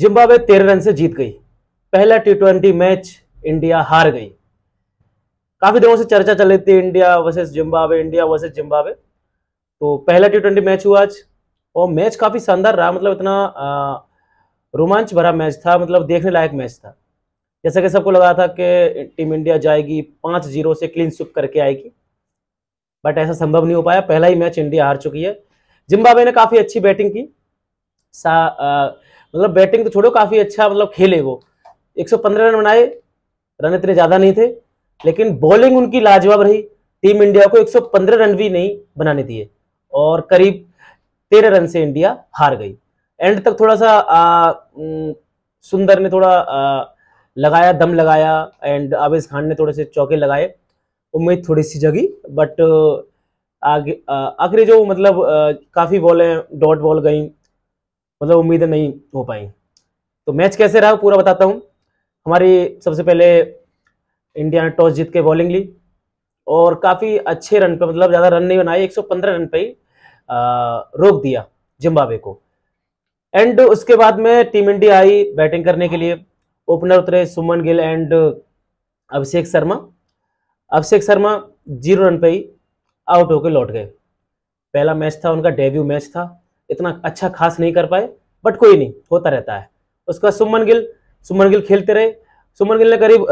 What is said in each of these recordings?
Zimbabwe तेरह run से जीत गई पहला टी मैच इंडिया हार गई काफी दिनों से चर्चा चल रही थी India versus Zimbabwe India versus Zimbabwe तो पहला टी मैच हुआ आज और मैच काफी शानदार रहा मतलब इतना रोमांच भरा मैच था मतलब देखने लायक मैच था जैसा कि सबको लगा था कि टीम इंडिया जाएगी पांच जीरो से क्लीन स्विप करके आएगी बट ऐसा संभव नहीं हो पाया पहला ही मैच इंडिया हार चुकी है जिम्बाब्वे ने काफ़ी अच्छी बैटिंग की सा आ, मतलब बैटिंग तो छोड़ो काफ़ी अच्छा मतलब खेले वो 115 रन बनाए रन इतने ज़्यादा नहीं थे लेकिन बॉलिंग उनकी लाजवाब रही टीम इंडिया को 115 रन भी नहीं बनाने दिए और करीब तेरह रन से इंडिया हार गई एंड तक थोड़ा सा आ, सुंदर ने थोड़ा आ, लगाया दम लगाया एंड आवेज खान ने थोड़े से चौके लगाए उम्मीद थोड़ी सी जगी बट आगे आखिरी जो मतलब काफ़ी बॉलें डॉट बॉल गई मतलब उम्मीदें नहीं हो पाई तो मैच कैसे रहा पूरा बताता हूँ हमारी सबसे पहले इंडिया ने टॉस जीत के बॉलिंग ली और काफ़ी अच्छे रन पे मतलब ज़्यादा रन नहीं बनाए 115 रन पे ही रोक दिया जिम्बाबे को एंड उसके बाद में टीम इंडिया आई बैटिंग करने के लिए ओपनर उतरे Suman Gill and Abhishek Sharma Abhishek Sharma zero run पे ही आउट होकर लौट गए पहला मैच था उनका डेब्यू मैच था इतना अच्छा खास नहीं कर पाए बट कोई नहीं होता रहता है उसका सुमन गिल सुमन गिल खेलते रहे सुमन गिल ने करीब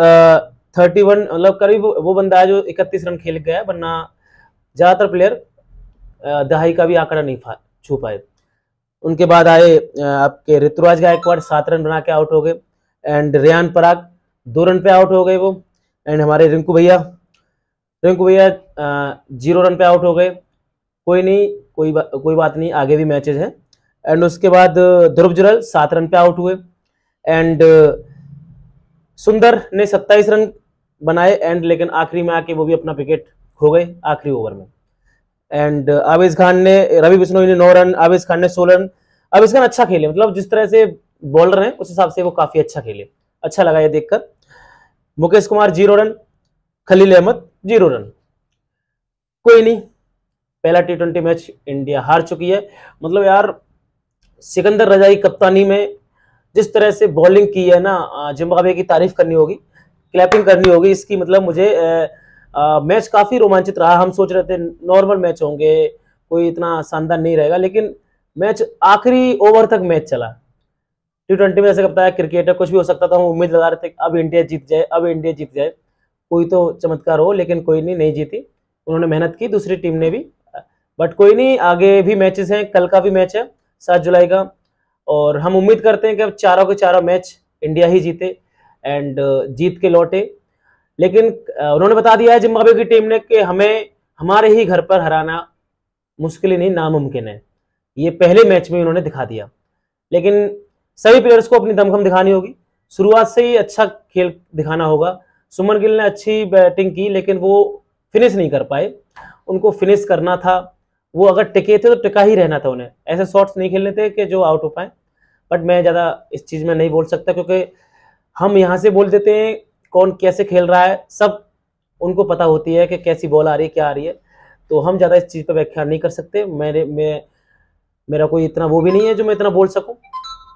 थर्टी वन मतलब करीब वो बंदा है जो इकतीस रन खेल गया वरना ज़्यादातर प्लेयर दहाई का भी आंकड़ा नहीं छू पाए उनके बाद आए आपके ऋतुराज गायकवाड़ सात रन बना के आउट हो गए एंड रियान पराग दो रन पे आउट हो गए वो एंड हमारे रिंकू भैया रिंकू भैया जीरो रन पे आउट हो गए कोई नहीं कोई बा, कोई बात नहीं आगे भी मैचेज हैं एंड उसके बाद uh, ध्रुव जुरल सात रन पे आउट हुए एंड uh, सुंदर ने सत्ताईस रन बनाए एंड लेकिन आखिरी में आके वो भी अपना विकेट खो गए आखिरी ओवर में एंड uh, आवेश खान ने रवि बिश्नोई ने नौ रन आवेश खान ने सोलह रन आवेश खान अच्छा खेले मतलब जिस तरह से बॉलर हैं उस हिसाब से वो काफ़ी अच्छा खेले अच्छा लगा ये देखकर Mukesh Kumar zero run Khaleel Ahmed zero run कोई नहीं पहला टी ट्वेंटी मैच इंडिया हार चुकी है मतलब यार सिकंदर रजाई कप्तानी में जिस तरह से बॉलिंग की है ना जिम्बाब्वे की तारीफ करनी होगी क्लैपिंग करनी होगी इसकी मतलब मुझे आ, आ, मैच काफ़ी रोमांचित रहा हम सोच रहे थे नॉर्मल मैच होंगे कोई इतना शानदार नहीं रहेगा लेकिन मैच आखिरी ओवर तक मैच चला टी ट्वेंटी में ऐसे करता है क्रिकेट है कुछ भी हो सकता था हम उम्मीद लगा रहे थे अब इंडिया जीत जाए अब इंडिया जीत जाए कोई तो चमत्कार हो लेकिन कोई नहीं नहीं जीती उन्होंने मेहनत की दूसरी टीम ने भी बट कोई नहीं आगे भी मैचेस हैं कल का भी मैच है सात जुलाई का और हम उम्मीद करते हैं कि अब चारों के चारों मैच इंडिया ही जीते एंड uh, जीत के लौटे लेकिन uh, उन्होंने बता दिया है जिम्बाब्वे की टीम ने कि हमें हमारे ही घर पर हराना मुश्किल ही नहीं नामुमकिन है ये पहले मैच में उन्होंने दिखा दिया लेकिन सभी प्लेयर्स को अपनी दमखम दिखानी होगी शुरुआत से ही अच्छा खेल दिखाना होगा सुमन गिल ने अच्छी बैटिंग की लेकिन वो फिनिश नहीं कर पाए उनको फिनिश करना था वो अगर टिके थे तो टिका ही रहना था उन्हें ऐसे शॉट्स नहीं खेलने थे कि जो आउट हो पाए बट मैं ज़्यादा इस चीज़ में नहीं बोल सकता क्योंकि हम यहाँ से बोल देते हैं कौन कैसे खेल रहा है सब उनको पता होती है कि कैसी बॉल आ रही है क्या आ रही है तो हम ज़्यादा इस चीज़ पर व्याख्या नहीं कर सकते मेरे मैं मेरा कोई इतना वो भी नहीं है जो मैं इतना बोल सकूँ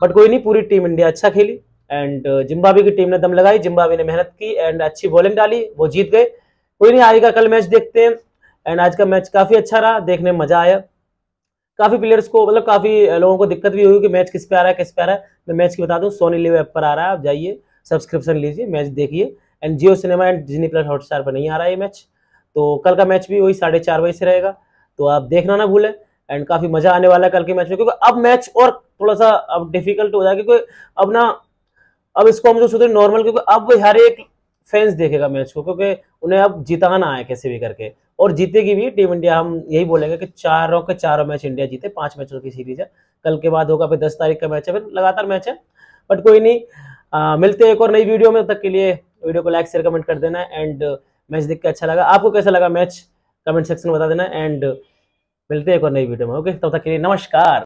बट कोई नहीं पूरी टीम इंडिया अच्छा खेली एंड जिम्बाब्वे uh, की टीम ने दम लगाई जिम्बाब्वे ने मेहनत की एंड अच्छी बॉलिंग डाली वो जीत गए कोई नहीं आएगा कल मैच देखते हैं एंड आज का मैच काफ़ी अच्छा रहा देखने में मज़ा आया काफ़ी प्लेयर्स को मतलब काफ़ी लोगों को दिक्कत भी हुई कि मैच किस पे आ रहा है किस पे आ रहा है मैं मैच की बता दूँ सोनी लिव ऐप पर आ रहा है आप जाइए सब्सक्रिप्शन लीजिए मैच देखिए and Jio cinema and Disney plus Hotstar पर नहीं आ रहा है ये मैच तो कल का मैच भी वही साढ़े चार बजे से रहेगा तो आप देखना ना भूलें एंड काफ़ी मज़ा आने वाला है कल के मैच में क्योंकि अब मैच और थोड़ा सा अब डिफिकल्ट हो जाएगा क्योंकि अब ना अब इसको हम जो सोचते नॉर्मल क्योंकि अब हर एक फैंस देखेगा मैच को क्योंकि उन्हें अब जिताना है कैसे भी करके और जीतेगी भी टीम इंडिया हम यही बोलेंगे कि चारों के चारों मैच इंडिया जीते पांच मैचों की सीरीज है कल के बाद होगा फिर दस तारीख का मैच है फिर लगातार मैच है बट कोई नहीं आ, मिलते हैं एक और नई वीडियो में तब तक के लिए वीडियो को लाइक शेयर कमेंट कर देना एंड मैच देख के अच्छा लगा आपको कैसा लगा मैच कमेंट सेक्शन में बता देना एंड मिलते हैं एक और नई वीडियो में ओके तब तक के लिए नमस्कार